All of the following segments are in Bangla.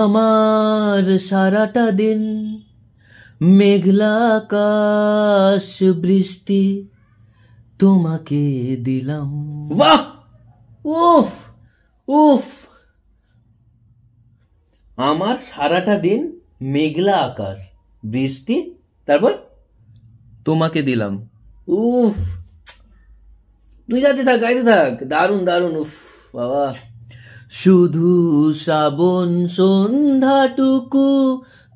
আমার সারাটা দিন মেঘলা আকাশ বৃষ্টি তোমাকে দিলাম বাহ উফ উফ আমার সারাটা দিন মেঘলা আকাশ বৃষ্টি তারপর তোমাকে দিলাম উফ তুই যাতে থাক গাইতে থাক দারুণ দারুণ উফ বাবা শুধু শ্রাবণ সন্ধ্যাটুকু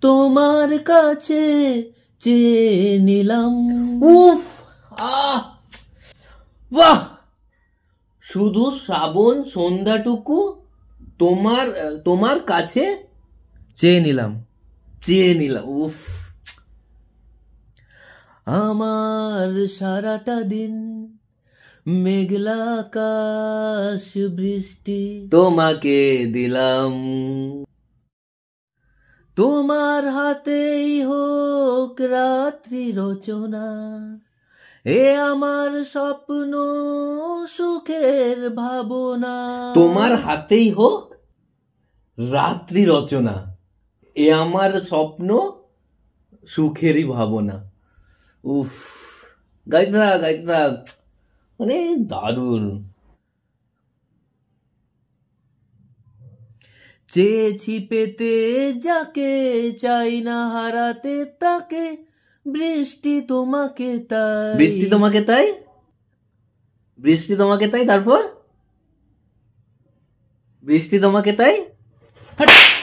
তোমার কাছে চেয়ে নিলাম উফ আহ বাহ শুধু শ্রাবণ সন্ধ্যাটুকু তোমার তোমার কাছে চেয়ে নিলাম চেয়ে নিলাম উফ আমার সারাটা দিন কাশ বৃষ্টি তোমাকে দিলাম তোমার হাতেই হোক রাত্রি রচনা এ আমার স্বপ্ন সুখের ভাবনা তোমার হাতেই হোক রাত্রি রচনা এ আমার স্বপ্ন সুখেরই ভাবনা উফ গাইতে থাক গাইতে থাক মানে দারুণ চেয়েছি পেতে যাকে চাই না হারাতে তাকে বৃষ্টি তোমাকে তাই বৃষ্টি তোমাকে তাই বৃষ্টি তোমাকে তাই তারপর বৃষ্টি তোমাকে তাই